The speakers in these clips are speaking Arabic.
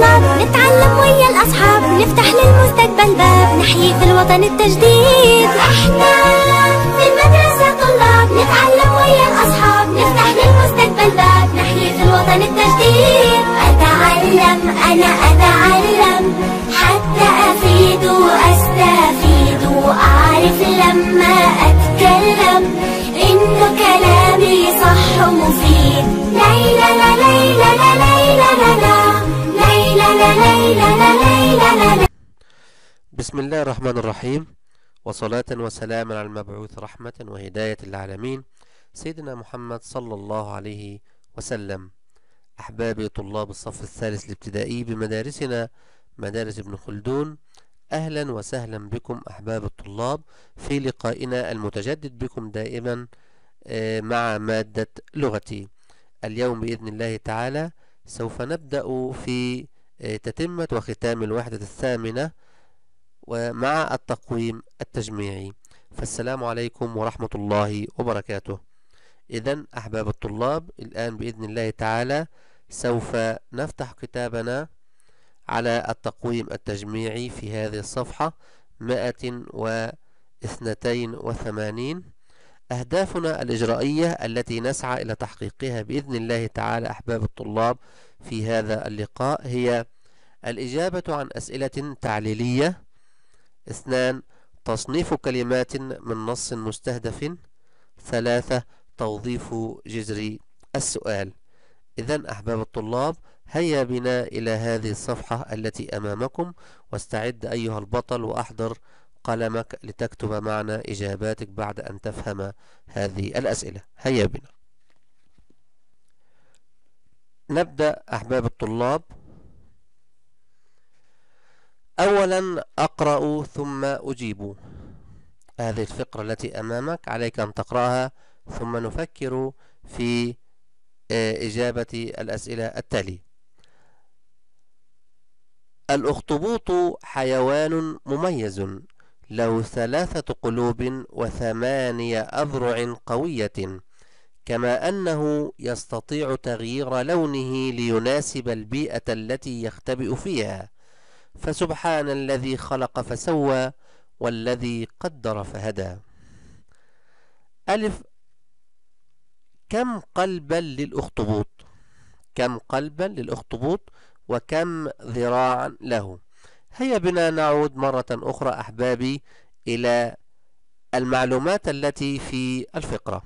نتطلب نتعلم ويا الأصحاب نفتح للمستقبل باب نحيي في الوطن التجديد احنا في المدرسة طلاب نتعلم ويا الأصحاب نفتح للمستقبل باب نحيي في الوطن التجديد أتعلم أنا أتعلم حتى أفيد وأستفيد وأعرف لما أتكلم إنه كلامي صح ومفيد ليلى لا ليلى لا ليلى لا لا بسم الله الرحمن الرحيم وصلاة وسلام على المبعوث رحمة وهداية العالمين سيدنا محمد صلى الله عليه وسلم أحبابي طلاب الصف الثالث الابتدائي بمدارسنا مدارس ابن خلدون أهلا وسهلا بكم أحباب الطلاب في لقائنا المتجدد بكم دائما آه، مع مادة لغتي اليوم بإذن الله تعالى سوف نبدأ في آه، تتمة وختام الوحدة الثامنة ومع التقويم التجميعي فالسلام عليكم ورحمة الله وبركاته إذا أحباب الطلاب الآن بإذن الله تعالى سوف نفتح كتابنا على التقويم التجميعي في هذه الصفحة 182 أهدافنا الإجرائية التي نسعى إلى تحقيقها بإذن الله تعالى أحباب الطلاب في هذا اللقاء هي الإجابة عن أسئلة تعليلية اثنان تصنيف كلمات من نص مستهدف ثلاثة توظيف جذر السؤال إذا أحباب الطلاب هيا بنا إلى هذه الصفحة التي أمامكم واستعد أيها البطل وأحضر قلمك لتكتب معنا إجاباتك بعد أن تفهم هذه الأسئلة هيا بنا نبدأ أحباب الطلاب أولا أقرأ ثم أجيب هذه الفقرة التي أمامك عليك أن تقرأها ثم نفكر في آه، إجابة الأسئلة التالية الأخطبوط حيوان مميز له ثلاثة قلوب وثمانية أذرع قوية كما أنه يستطيع تغيير لونه ليناسب البيئة التي يختبئ فيها فسبحان الذي خلق فسوى والذي قدر فهدى ألف كم قلبا للأخطبوط كم قلبا للأخطبوط وكم ذراعا له هيا بنا نعود مرة أخرى أحبابي إلى المعلومات التي في الفقرة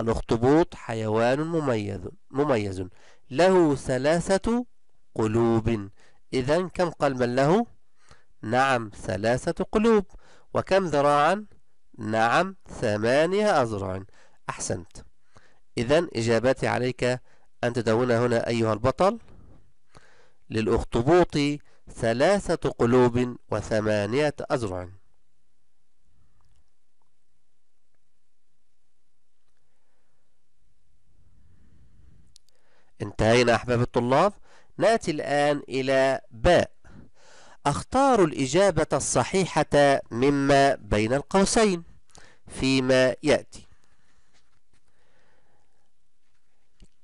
الأخطبوط حيوان مميز مميز له ثلاثة قلوب إذا كم قلبا له؟ نعم ثلاثة قلوب وكم ذراعا؟ نعم ثمانية أذرع أحسنت إذا إجاباتي عليك أن تدون هنا أيها البطل للأخطبوط ثلاثة قلوب وثمانية أذرع انتهينا أحباب الطلاب نأتي الآن إلى باء أختار الإجابة الصحيحة مما بين القوسين فيما يأتي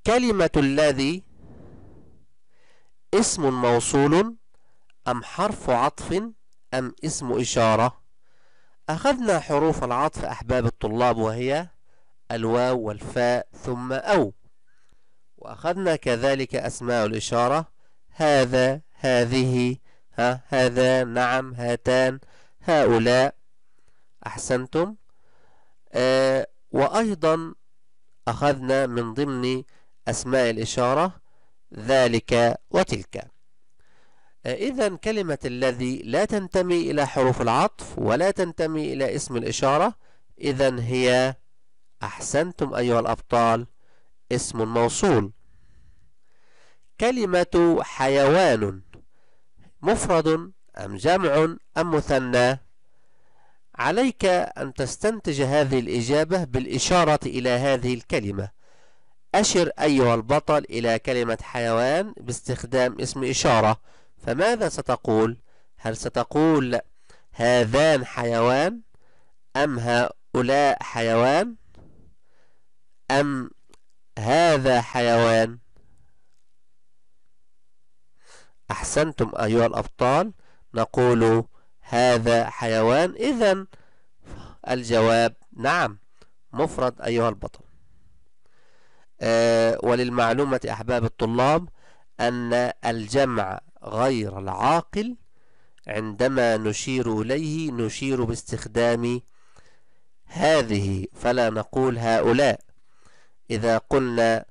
كلمة الذي اسم موصول أم حرف عطف أم اسم إشارة أخذنا حروف العطف أحباب الطلاب وهي الواو والفاء ثم أو وأخذنا كذلك أسماء الإشارة هذا هذه ها هذا نعم هاتان هؤلاء أحسنتم آه وأيضا أخذنا من ضمن أسماء الإشارة ذلك وتلك آه، إذا كلمة الذي لا تنتمي إلى حروف العطف ولا تنتمي إلى اسم الإشارة إذا هي أحسنتم أيها الأبطال اسم موصول كلمة حيوان مفرد أم جمع أم مثنى عليك أن تستنتج هذه الإجابة بالإشارة إلى هذه الكلمة أشر أيها البطل إلى كلمة حيوان باستخدام اسم إشارة فماذا ستقول؟ هل ستقول هذان حيوان أم هؤلاء حيوان أم هذا حيوان أحسنتم أيها الأبطال نقول هذا حيوان إذا الجواب نعم مفرد أيها البطل أه وللمعلومة أحباب الطلاب أن الجمع غير العاقل عندما نشير إليه نشير باستخدام هذه فلا نقول هؤلاء إذا قلنا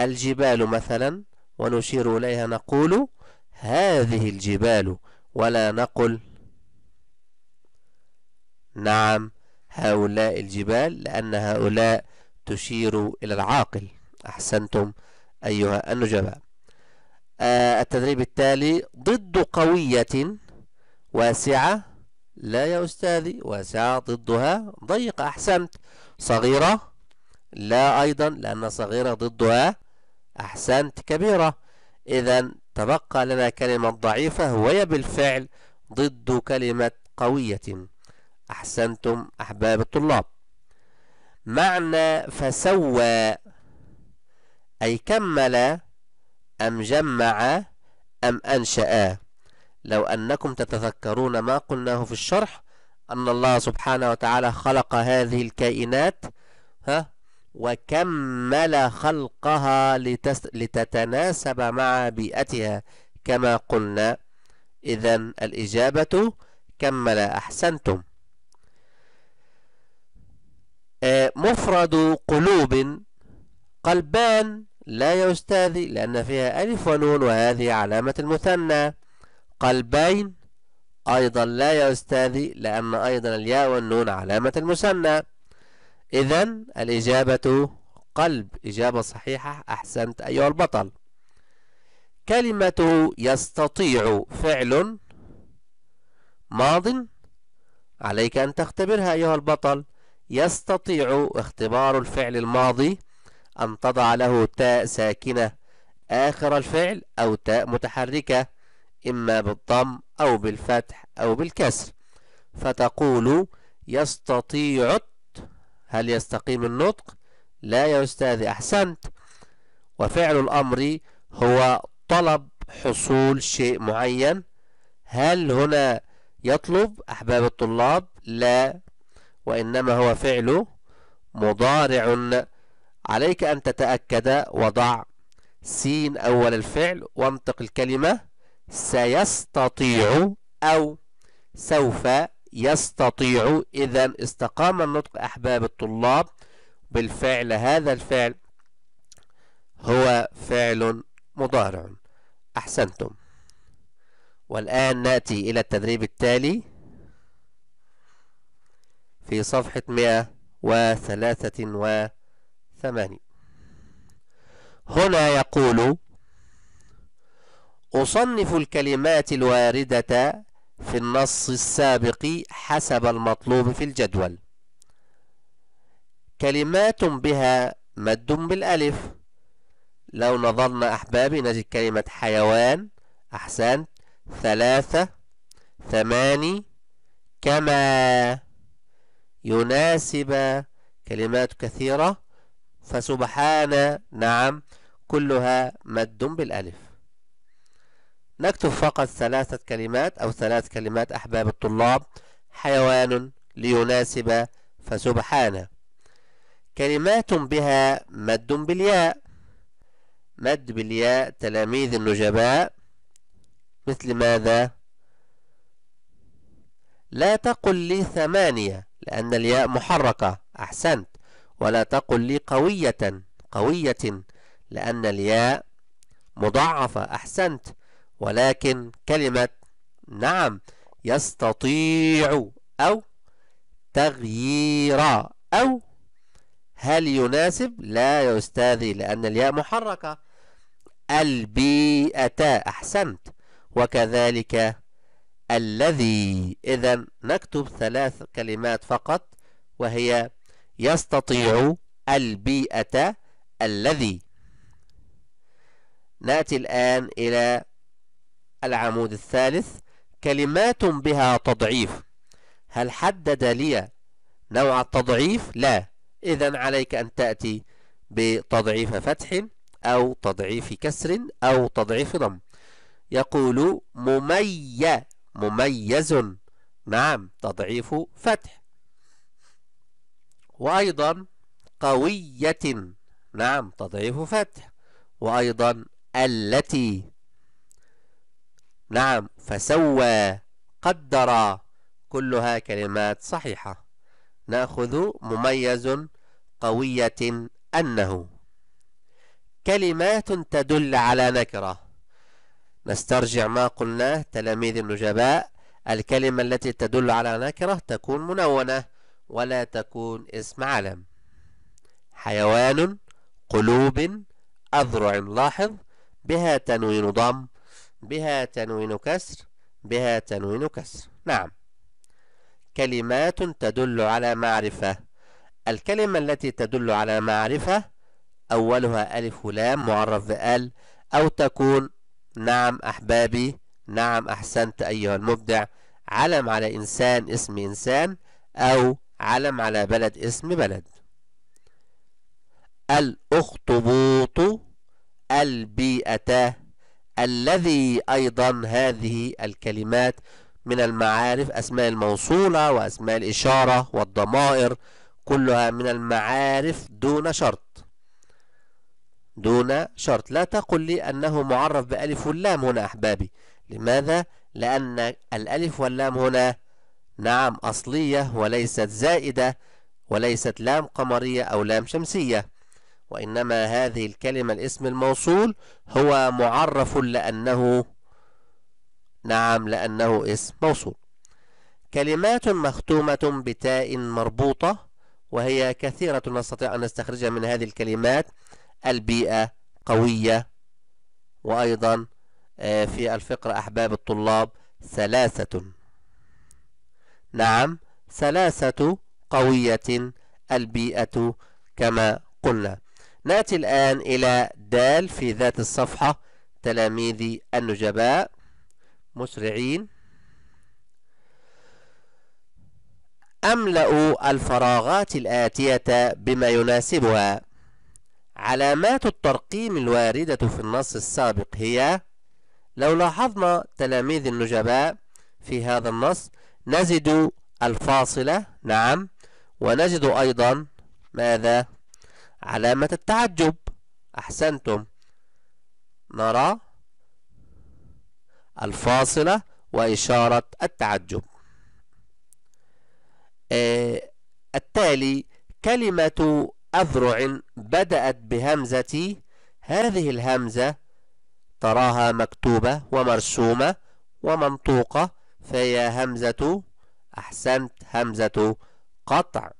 الجبال مثلا ونشير إليها نقول هذه الجبال ولا نقل نعم هؤلاء الجبال لأن هؤلاء تشير إلى العاقل أحسنتم أيها النجباء آه التدريب التالي ضد قوية واسعة لا يا أستاذي واسعة ضدها ضيقة أحسنت صغيرة لا أيضا لأن صغيرة ضدها أحسنت كبيرة إذا تبقى لنا كلمة ضعيفة وهي بالفعل ضد كلمة قوية أحسنتم أحباب الطلاب معنى فسوى أي كمل أم جمع أم أنشأ لو أنكم تتذكرون ما قلناه في الشرح أن الله سبحانه وتعالى خلق هذه الكائنات ها وكمل خلقها لتتناسب مع بيئتها كما قلنا إذا الإجابة كمل أحسنتم آه، مفرد قلوب قلبان لا يا أستاذي لأن فيها ألف ونون وهذه علامة المثنى قلبين أيضا لا يا أستاذي لأن أيضا الياء والنون علامة المثنى إذا الإجابة قلب إجابة صحيحة أحسنت أيها البطل كلمة يستطيع فعل ماض عليك أن تختبرها أيها البطل يستطيع اختبار الفعل الماضي أن تضع له تاء ساكنة آخر الفعل أو تاء متحركة إما بالضم أو بالفتح أو بالكسر فتقول يستطيع هل يستقيم النطق لا يا أستاذ أحسنت وفعل الأمر هو طلب حصول شيء معين هل هنا يطلب أحباب الطلاب لا وإنما هو فعل مضارع عليك أن تتأكد وضع سين أول الفعل وانطق الكلمة سيستطيع أو سوف يستطيع إذا استقام النطق أحباب الطلاب بالفعل هذا الفعل هو فعل مضارع أحسنتم والآن نأتي إلى التدريب التالي في صفحة 183 هنا يقول أصنف الكلمات الواردة في النص السابق حسب المطلوب في الجدول كلمات بها مد بالألف لو نظرنا أحبابي نجد كلمة حيوان أحسنت ثلاثة ثماني كما يناسب كلمات كثيرة فسبحان نعم كلها مد بالألف نكتب فقط ثلاثة كلمات أو ثلاث كلمات أحباب الطلاب حيوان ليناسب فسبحانه كلمات بها مد بالياء مد بالياء تلاميذ النجباء مثل ماذا لا تقل لي ثمانية لأن الياء محركة أحسنت ولا تقل لي قوية قوية لأن الياء مضاعفة أحسنت ولكن كلمة نعم يستطيع أو تغييرا أو هل يناسب لا يا أستاذي لأن الياء محركة البيئة أحسنت وكذلك الذي إذا نكتب ثلاث كلمات فقط وهي يستطيع البيئة الذي نأتي الآن إلى العمود الثالث كلمات بها تضعيف هل حدد لي نوع التضعيف؟ لا إذا عليك أن تأتي بتضعيف فتح أو تضعيف كسر أو تضعيف ضم يقول ممي مميز نعم تضعيف فتح وأيضا قوية نعم تضعيف فتح وأيضا التي نعم فسوى قدر كلها كلمات صحيحة نأخذ مميز قوية أنه كلمات تدل على نكرة نسترجع ما قلناه تلاميذ النجباء الكلمة التي تدل على نكرة تكون منونة ولا تكون اسم علم حيوان قلوب أذرع لاحظ بها تنوين ضم بها تنوين كسر بها تنوين كسر نعم كلمات تدل على معرفة الكلمة التي تدل على معرفة أولها ألف ولام معرف بأل أو تكون نعم أحبابي نعم أحسنت أيها المبدع علم على إنسان اسم إنسان أو علم على بلد اسم بلد الأخطبوط البيئة الذي أيضا هذه الكلمات من المعارف أسماء الموصولة وأسماء الإشارة والضمائر كلها من المعارف دون شرط دون شرط لا تقل لي أنه معرف بألف واللام هنا أحبابي لماذا؟ لأن الألف واللام هنا نعم أصلية وليست زائدة وليست لام قمرية أو لام شمسية وإنما هذه الكلمة الاسم الموصول هو معرف لأنه نعم لأنه اسم موصول كلمات مختومة بتاء مربوطة وهي كثيرة نستطيع أن نستخرجها من هذه الكلمات البيئة قوية وأيضا آه، في الفقرة أحباب الطلاب ثلاثة نعم ثلاثة قوية البيئة كما قلنا نأتي الآن إلى د في ذات الصفحة تلاميذي النجباء مسرعين أملأ الفراغات الآتية بما يناسبها علامات الترقيم الواردة في النص السابق هي لو لاحظنا تلاميذ النجباء في هذا النص نجد الفاصلة نعم ونجد أيضا ماذا علامة التعجب أحسنتم نرى الفاصلة وإشارة التعجب آه التالي كلمة أذرع بدأت بهمزة هذه الهمزة تراها مكتوبة ومرسومة ومنطوقة فهي همزة أحسنت همزة قطع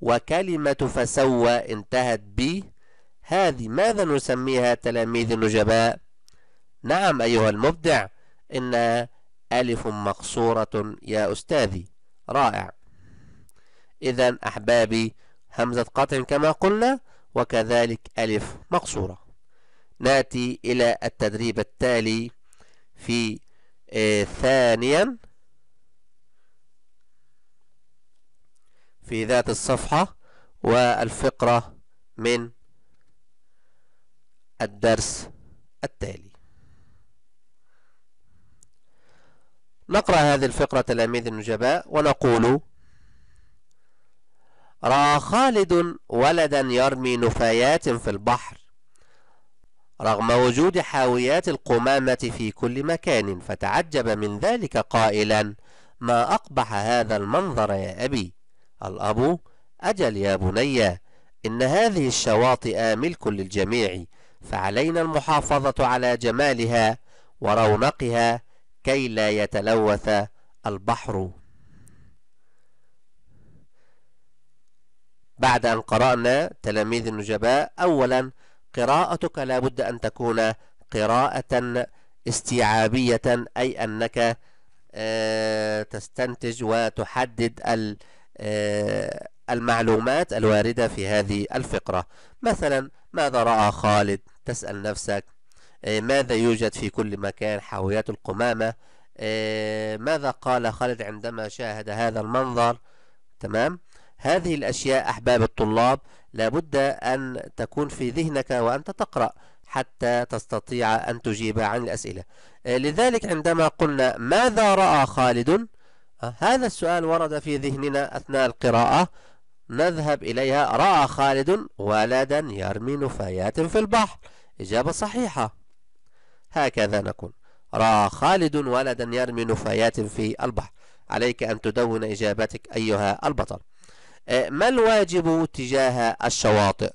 وكلمة فسوى انتهت ب هذه ماذا نسميها تلاميذ النجباء؟ نعم أيها المبدع إنها ألف مقصورة يا أستاذي رائع إذا أحبابي همزة قطع كما قلنا وكذلك ألف مقصورة نأتي إلى التدريب التالي في آه، ثانيا في ذات الصفحة والفقرة من الدرس التالي نقرأ هذه الفقرة تلاميذ النجباء ونقول رأى خالد ولدا يرمي نفايات في البحر رغم وجود حاويات القمامة في كل مكان فتعجب من ذلك قائلا ما أقبح هذا المنظر يا أبي الأب أجل يا بني إن هذه الشواطئ ملك للجميع فعلينا المحافظة على جمالها ورونقها كي لا يتلوث البحر بعد أن قرأنا تلاميذ النجباء أولا قراءتك لابد أن تكون قراءة استيعابية أي أنك آه، تستنتج وتحدد ال آه، المعلومات الواردة في هذه الفقرة مثلا ماذا رأى خالد تسأل نفسك آه، ماذا يوجد في كل مكان حاويات القمامة آه، ماذا قال خالد عندما شاهد هذا المنظر تمام هذه الأشياء أحباب الطلاب لابد أن تكون في ذهنك وأنت تقرأ حتى تستطيع أن تجيب عن الأسئلة لذلك عندما قلنا ماذا رأى خالد آه، هذا السؤال ورد في ذهننا أثناء القراءة نذهب إليها رأى خالد ولدا يرمي نفايات في البحر إجابة صحيحة هكذا نقول رأى خالد ولدا يرمي نفايات في البحر عليك أن تدون إجابتك أيها البطل آه، ما الواجب تجاه الشواطئ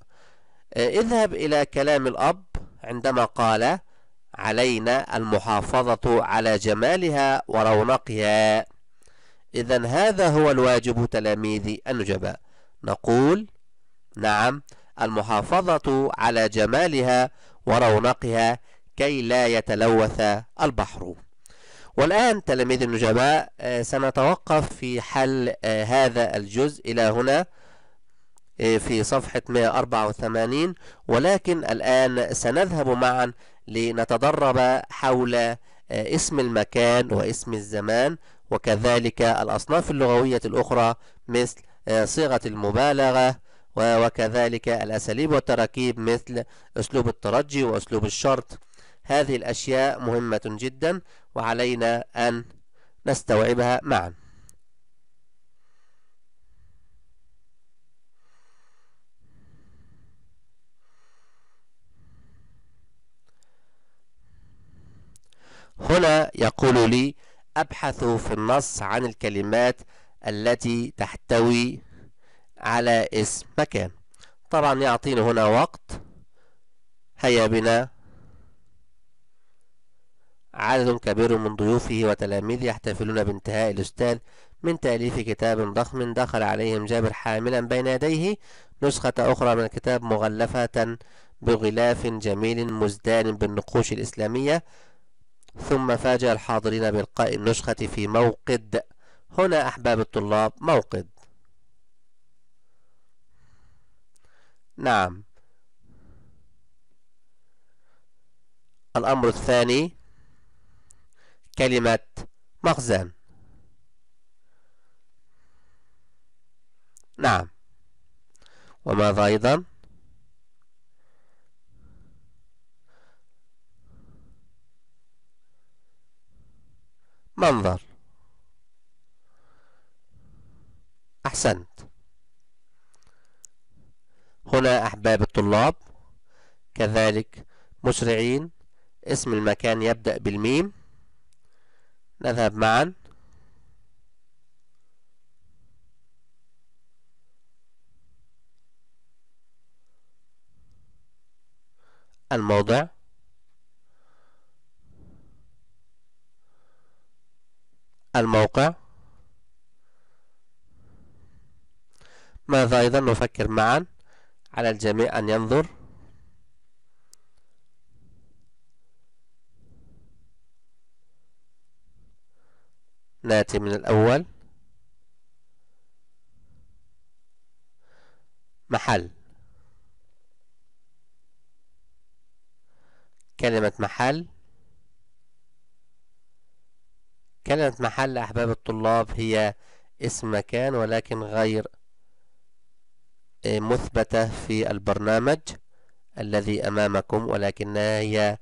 آه، اذهب إلى كلام الأب عندما قال علينا المحافظة على جمالها ورونقها إذا هذا هو الواجب تلاميذي النجباء نقول نعم المحافظة على جمالها ورونقها كي لا يتلوث البحر والآن تلاميذ النجباء آه، سنتوقف في حل آه، هذا الجزء إلى هنا آه، في صفحة 184 ولكن الآن سنذهب معا لنتدرب حول اسم المكان واسم الزمان وكذلك الأصناف اللغوية الأخرى مثل آه، صيغة المبالغة وكذلك الأساليب والتراكيب مثل أسلوب الترجي وأسلوب الشرط هذه الأشياء مهمة جدا وعلينا أن نستوعبها معا هنا يقول لي أبحث في النص عن الكلمات التي تحتوي على اسم مكان طبعا يعطيني هنا وقت هيا بنا عدد كبير من ضيوفه وتلاميذه يحتفلون بانتهاء الأستاذ من تأليف كتاب ضخم دخل عليهم جابر حاملا بين يديه نسخة أخرى من الكتاب مغلفة بغلاف جميل مزدان بالنقوش الإسلامية ثم فاجأ الحاضرين بإلقاء النسخة في موقد هنا أحباب الطلاب موقد نعم الأمر الثاني كلمة مخزن نعم وماذا أيضا منظر أحسنت هنا أحباب الطلاب كذلك مسرعين اسم المكان يبدأ بالميم نذهب معا الموضع الموقع ماذا أيضا نفكر معا على الجميع أن ينظر ناتي من الأول محل كلمة محل كلمة محل أحباب الطلاب هي اسم مكان ولكن غير آه، مثبتة في البرنامج الذي أمامكم ولكنها هي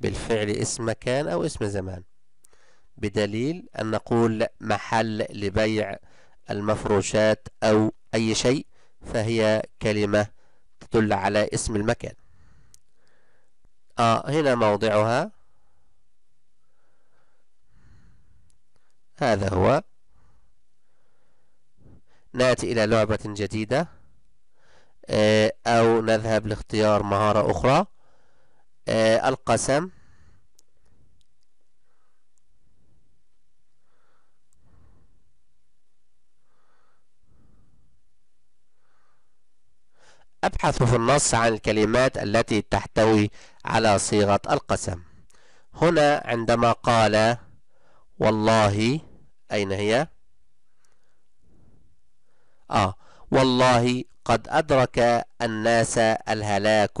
بالفعل اسم مكان أو اسم زمان بدليل أن نقول محل لبيع المفروشات أو أي شيء فهي كلمة تدل على اسم المكان آه هنا موضعها هذا هو نأتي إلى لعبة جديدة آه، أو نذهب لاختيار مهارة أخرى آه، القسم أبحث في النص عن الكلمات التي تحتوي على صيغة القسم هنا عندما قال والله أين هي؟ آه والله قد أدرك الناس الهلاك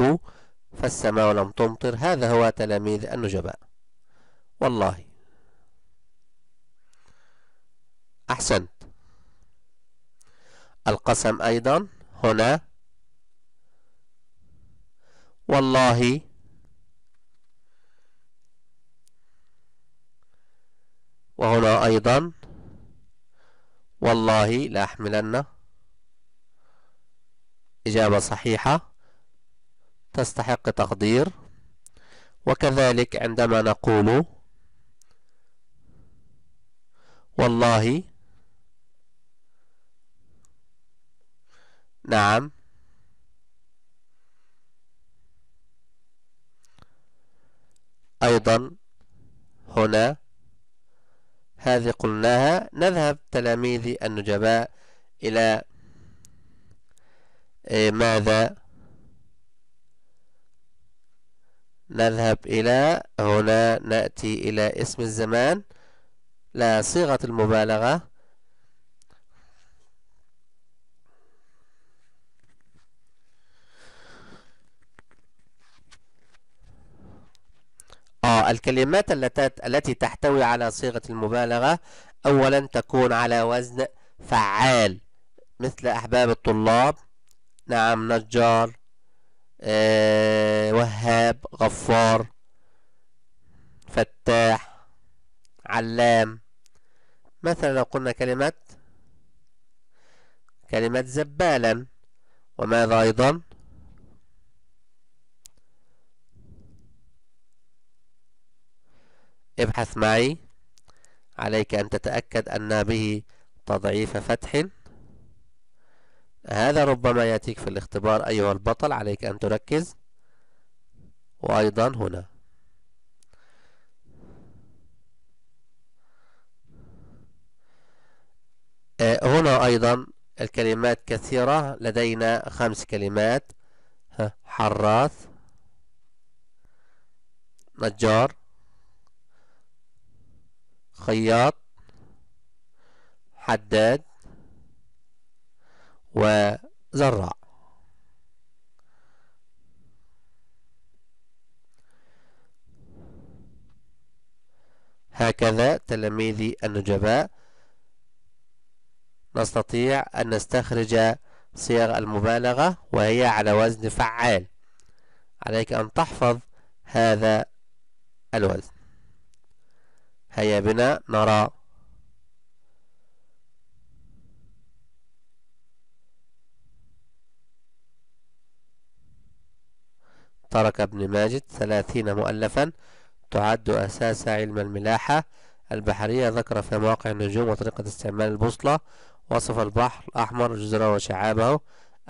فالسماء لم تمطر هذا هو تلاميذ النجباء والله أحسنت القسم أيضا هنا والله وهنا أيضا والله لأحملن إجابة صحيحة تستحق تقدير وكذلك عندما نقول والله نعم أيضا هنا هذه قلناها نذهب تلاميذي النجباء إلى إيه، ماذا نذهب إلى هنا نأتي إلى اسم الزمان لا صيغة المبالغة آه الكلمات التي تحتوي على صيغة المبالغة أولا تكون على وزن فعال مثل أحباب الطلاب نعم نجار آه وهاب غفار فتاح علام مثلا لو قلنا كلمة كلمة زبالا وماذا أيضا ابحث معي عليك أن تتأكد أن به تضعيف فتح هذا ربما يأتيك في الاختبار أيها البطل عليك أن تركز وأيضا هنا آه، هنا أيضا الكلمات كثيرة لدينا خمس كلمات حراث نجار خياط حداد وزراع هكذا تلاميذي النجباء نستطيع أن نستخرج صيغ المبالغة وهي على وزن فعال عليك أن تحفظ هذا الوزن هيا بنا نرى ترك ابن ماجد ثلاثين مؤلفا تعد أساس علم الملاحة البحرية ذكر في مواقع النجوم وطريقة استعمال البوصلة وصف البحر الأحمر جزره وشعابه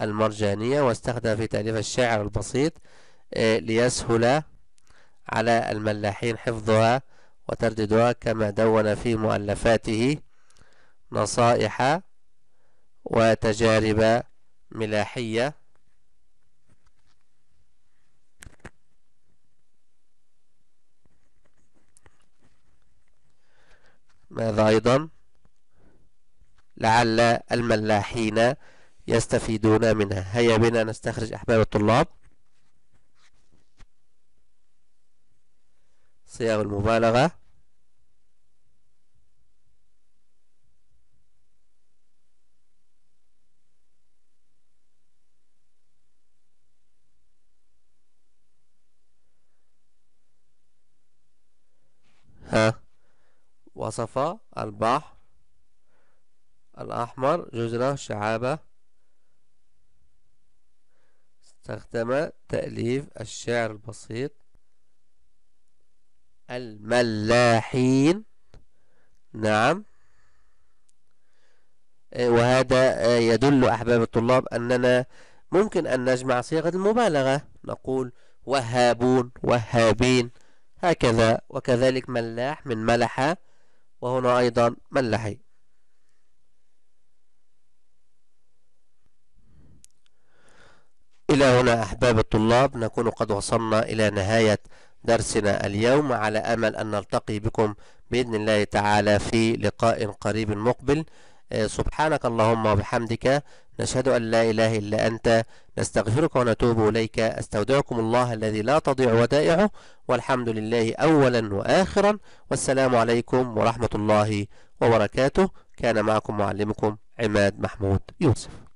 المرجانية واستخدم في تأليف الشعر البسيط إيه، ليسهل على الملاحين حفظها وترددها كما دون في مؤلفاته نصائح وتجارب ملاحية ماذا أيضا لعل الملاحين يستفيدون منها هيا بنا نستخرج أحباب الطلاب صيغ المبالغة ها وصف البحر الأحمر جزرة شعابة استخدم تأليف الشعر البسيط الملاحين نعم آه، وهذا آه، يدل أحباب الطلاب أننا ممكن أن نجمع صيغة المبالغة نقول وهابون وهابين هكذا وكذلك ملاح من ملح وهنا أيضا ملحي إلى هنا أحباب الطلاب نكون قد وصلنا إلى نهاية درسنا اليوم على أمل أن نلتقي بكم بإذن الله تعالى في لقاء قريب مقبل آه، سبحانك اللهم وبحمدك نشهد أن لا إله إلا أنت نستغفرك ونتوب إليك أستودعكم الله الذي لا تضيع ودائعه والحمد لله أولا وآخرا والسلام عليكم ورحمة الله وبركاته كان معكم معلمكم عماد محمود يوسف